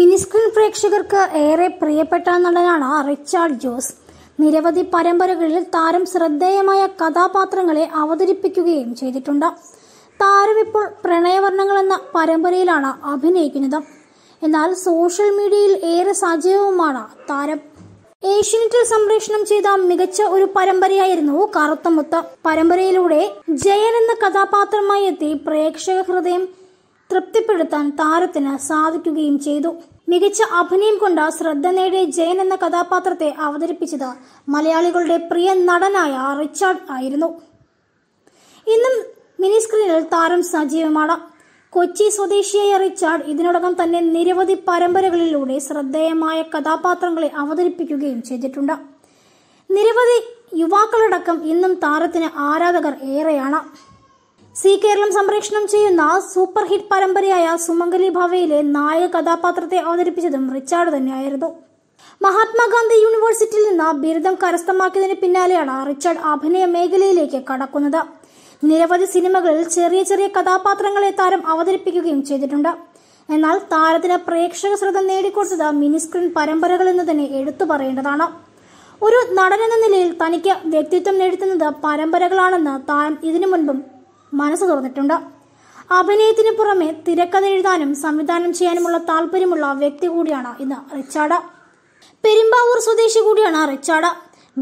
mini screen പ്രേക്ഷകർക്ക് ഏറെ പ്രിയപ്പെട്ട നടനാണ് റിച്ചാർഡ് ജോസ് നിരവധി പരമ്പരകളിൽ താരം ശ്രദ്ധേയമായ കഥാപാത്രങ്ങളെ അവതരിപ്പിക്കുകയും ചെയ്തിട്ടുണ്ട് താരം ഇപ്പോൾ പ്രണയവർണ്ണങ്ങൾ എന്ന പരമ്പരയിലാണ് അഭിനയിക്കുന്നത് എന്നാൽ സോഷ്യൽ മീഡിയയിൽ ഏറെ സജീവവുമാണ് താരം ഏഷ്യനെറ്റിൽ സംപ്രേഷണം ചെയ്ത മികച്ച ഒരു പരമ്പരയായിരുന്നു കറുത്തമുത്ത് പരമ്പരയിലൂടെ ജയൻ എന്ന കഥാപാത്രമായി എത്തി പ്രേക്ഷക ഹൃദയം തൃപ്തിപ്പെടുത്താൻ താരത്തിന് സാധിക്കുകയും ചെയ്തു മികച്ച അഭിനയം കൊണ്ട് ശ്രദ്ധ നേടിയ ജയൻ എന്ന കഥാപാത്രത്തെ അവതരിപ്പിച്ചത് മലയാളികളുടെ പ്രിയ നടനായ റിച്ചാർഡ് ആയിരുന്നു ഇന്നും മിനി സ്ക്രീനിൽ താരം സജീവമാണ് കൊച്ചി സ്വദേശിയായ റിച്ചാർഡ് ഇതിനോടകം തന്നെ നിരവധി പരമ്പരകളിലൂടെ ശ്രദ്ധേയമായ കഥാപാത്രങ്ങളെ അവതരിപ്പിക്കുകയും ചെയ്തിട്ടുണ്ട് നിരവധി യുവാക്കളടക്കം ഇന്നും താരത്തിന് ആരാധകർ ഏറെയാണ് സി കേരളം സംപ്രേഷണം ചെയ്യുന്ന സൂപ്പർ ഹിറ്റ് പരമ്പരയായ സുമംഗലി ഭവയിലെ നായക കഥാപാത്രത്തെ അവതരിപ്പിച്ചതും റിച്ചാർഡ് തന്നെയായിരുന്നു മഹാത്മാഗാന്ധി യൂണിവേഴ്സിറ്റിയിൽ നിന്ന് ബിരുദം കരസ്ഥമാക്കിയതിന് പിന്നാലെയാണ് റിച്ചാർഡ് അഭിനയ മേഖലയിലേക്ക് കടക്കുന്നത് നിരവധി സിനിമകളിൽ ചെറിയ ചെറിയ കഥാപാത്രങ്ങളെ താരം അവതരിപ്പിക്കുകയും ചെയ്തിട്ടുണ്ട് എന്നാൽ താരത്തിന് പ്രേക്ഷക ശ്രദ്ധ നേടിക്കൊടുത്തത് മിനിസ്ക്രീൻ പരമ്പരകൾ എന്ന് തന്നെ എടുത്തു പറയേണ്ടതാണ് ഒരു നടൻ എന്ന നിലയിൽ തനിക്ക് വ്യക്തിത്വം നേടുത്തുന്നത് പരമ്പരകളാണെന്ന് താരം ഇതിനു മുൻപും മനസ്സ് തുറന്നിട്ടുണ്ട് അഭിനയത്തിന് പുറമെ തിരക്കഥ എഴുതാനും സംവിധാനം ചെയ്യാനുമുള്ള താല്പര്യമുള്ള വ്യക്തി കൂടിയാണ് ഇന്ന് റിച്ചാർഡ് പെരുമ്പാവൂർ സ്വദേശി കൂടിയാണ് റിച്ചാർഡ്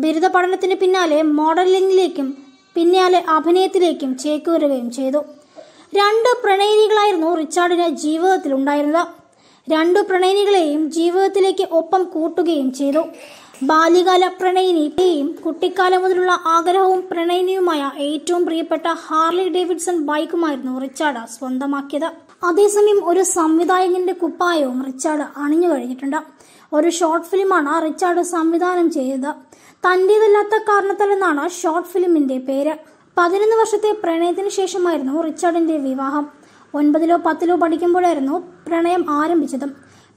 ബിരുദ പഠനത്തിന് പിന്നാലെ മോഡലിംഗിലേക്കും പിന്നാലെ അഭിനയത്തിലേക്കും ചേക്കേറുകയും ചെയ്തു രണ്ട് പ്രണയിനികളായിരുന്നു റിച്ചാർഡിന് ജീവിതത്തിൽ ഉണ്ടായിരുന്നത് രണ്ടു പ്രണയിനികളെയും ജീവിതത്തിലേക്ക് ഒപ്പം കൂട്ടുകയും ചെയ്തു ബാല്യകാല പ്രണയിനിയും കുട്ടിക്കാലം മുതലുള്ള ആഗ്രഹവും പ്രണയിനിയുമായ ഏറ്റവും പ്രിയപ്പെട്ട ഹാർലി ഡേവിഡ്സൺ ബൈക്കുമായിരുന്നു റിച്ചാർഡ് സ്വന്തമാക്കിയത് അതേസമയം ഒരു സംവിധായകന്റെ കുപ്പായവും റിച്ചാർഡ് അണിഞ്ഞു കഴിഞ്ഞിട്ടുണ്ട് ഒരു ഷോർട്ട് ഫിലിമാണ് റിച്ചാർഡ് സംവിധാനം ചെയ്തത് തന്റേതല്ലാത്ത കാരണത്താൽ ഷോർട്ട് ഫിലിമിന്റെ പേര് പതിനൊന്ന് വർഷത്തെ പ്രണയത്തിന് ശേഷമായിരുന്നു റിച്ചാർഡിന്റെ വിവാഹം ഒൻപതിലോ പത്തിലോ പഠിക്കുമ്പോഴായിരുന്നു പ്രണയം ആരംഭിച്ചതും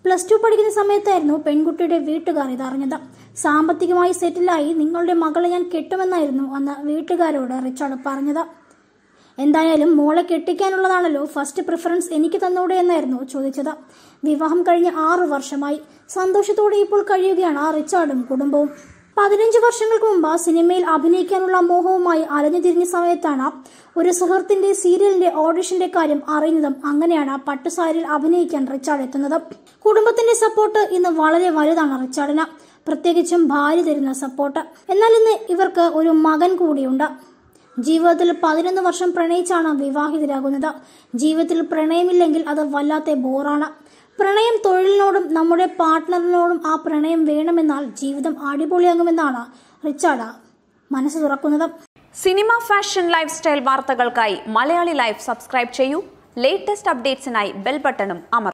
പ്ലസ് ടു പഠിക്കുന്ന സമയത്തായിരുന്നു പെൺകുട്ടിയുടെ വീട്ടുകാർ ഇതറിഞ്ഞത് സാമ്പത്തികമായി സെറ്റിലായി നിങ്ങളുടെ മകളെ ഞാൻ കെട്ടുമെന്നായിരുന്നു അന്ന് വീട്ടുകാരോട് റിച്ചാർഡ് പറഞ്ഞത് എന്തായാലും മോളെ കെട്ടിക്കാനുള്ളതാണല്ലോ ഫസ്റ്റ് പ്രിഫറൻസ് എനിക്ക് തന്നൂടെ എന്നായിരുന്നു ചോദിച്ചത് വിവാഹം കഴിഞ്ഞ് ആറു വർഷമായി സന്തോഷത്തോടെ ഇപ്പോൾ കഴിയുകയാണ് ആ റിച്ചാർഡും കുടുംബവും പതിനഞ്ച് വർഷങ്ങൾക്ക് മുമ്പ് സിനിമയിൽ അഭിനയിക്കാനുള്ള മോഹവുമായി അലഞ്ഞു തിരിഞ്ഞ സമയത്താണ് ഒരു സുഹൃത്തിന്റെ സീരിയലിന്റെ ഓഡിഷന്റെ കാര്യം അറിയുന്നതും അങ്ങനെയാണ് പട്ടുസാരിയിൽ അഭിനയിക്കാൻ റിച്ചാർഡ് എത്തുന്നത് കുടുംബത്തിന്റെ സപ്പോർട്ട് ഇന്ന് വളരെ വലുതാണ് റിച്ചാർഡിന് പ്രത്യേകിച്ചും ഭാര്യ തരുന്ന സപ്പോർട്ട് എന്നാൽ ഇന്ന് ഇവർക്ക് ഒരു മകൻ കൂടിയുണ്ട് ജീവിതത്തിൽ പതിനൊന്ന് വർഷം പ്രണയിച്ചാണ് വിവാഹിതരാകുന്നത് ജീവിതത്തിൽ പ്രണയമില്ലെങ്കിൽ അത് വല്ലാത്ത ബോറാണ് പ്രണയം തൊഴിലിനോടും നമ്മുടെ പാർട്ട്ണറിനോടും ആ പ്രണയം വേണമെന്നാൽ ജീവിതം അടിപൊളിയാകുമെന്നാണ് റിച്ചാർഡ് മനസ്സ് തുറക്കുന്നത് സിനിമ ഫാഷൻ ലൈഫ് സ്റ്റൈൽ വാർത്തകൾക്കായി മലയാളി ലൈഫ് സബ്സ്ക്രൈബ് ചെയ്യൂ ലേറ്റസ്റ്റ് അപ്ഡേറ്റ്സിനായി ബെൽ ബട്ടണും അമർ